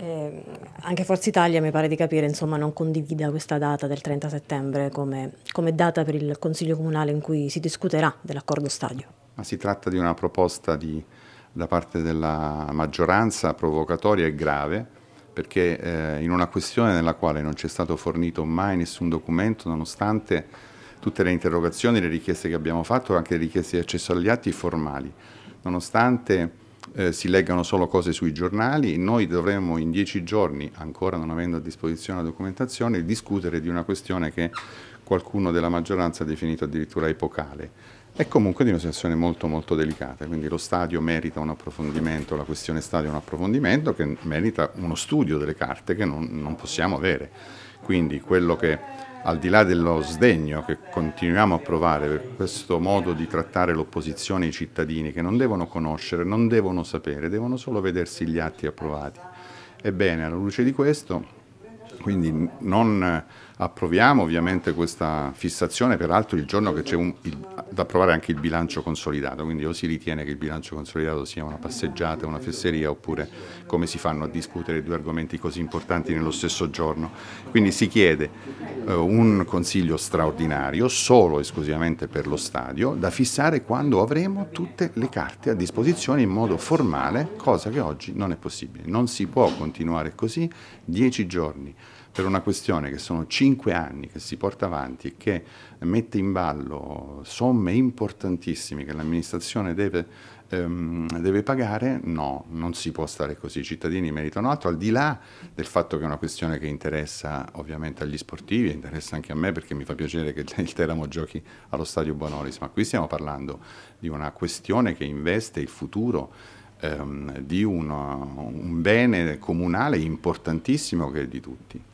Eh, anche Forza Italia mi pare di capire insomma, non condivida questa data del 30 settembre come, come data per il Consiglio Comunale in cui si discuterà dell'accordo stadio. Ma si tratta di una proposta di, da parte della maggioranza provocatoria e grave perché eh, in una questione nella quale non ci è stato fornito mai nessun documento nonostante tutte le interrogazioni, le richieste che abbiamo fatto, anche le richieste di accesso agli atti formali, nonostante eh, si leggano solo cose sui giornali, noi dovremmo in dieci giorni, ancora non avendo a disposizione la documentazione, discutere di una questione che qualcuno della maggioranza ha definito addirittura epocale. È comunque di una situazione molto molto delicata, quindi lo stadio merita un approfondimento, la questione stadio un approfondimento che merita uno studio delle carte che non, non possiamo avere. Quindi quello che al di là dello sdegno che continuiamo a provare per questo modo di trattare l'opposizione e i cittadini che non devono conoscere, non devono sapere, devono solo vedersi gli atti approvati. Ebbene, alla luce di questo, quindi non approviamo ovviamente questa fissazione, peraltro il giorno che c'è un, il, da approvare anche il bilancio consolidato, quindi o si ritiene che il bilancio consolidato sia una passeggiata, una fesseria, oppure come si fanno a discutere due argomenti così importanti nello stesso giorno. Quindi si chiede eh, un consiglio straordinario solo e esclusivamente per lo stadio, da fissare quando avremo tutte le carte a disposizione in modo formale, cosa che oggi non è possibile. Non si può continuare così dieci giorni per una questione che sono cinque anni che si porta avanti e che mette in ballo somme somme importantissime che l'amministrazione deve, ehm, deve, pagare, no, non si può stare così. I cittadini meritano altro, al di là del fatto che è una questione che interessa ovviamente agli sportivi, interessa anche a me perché mi fa piacere che il Teramo giochi allo stadio Bonolis, ma qui stiamo parlando di una questione che investe il futuro ehm, di uno, un bene comunale importantissimo che è di tutti.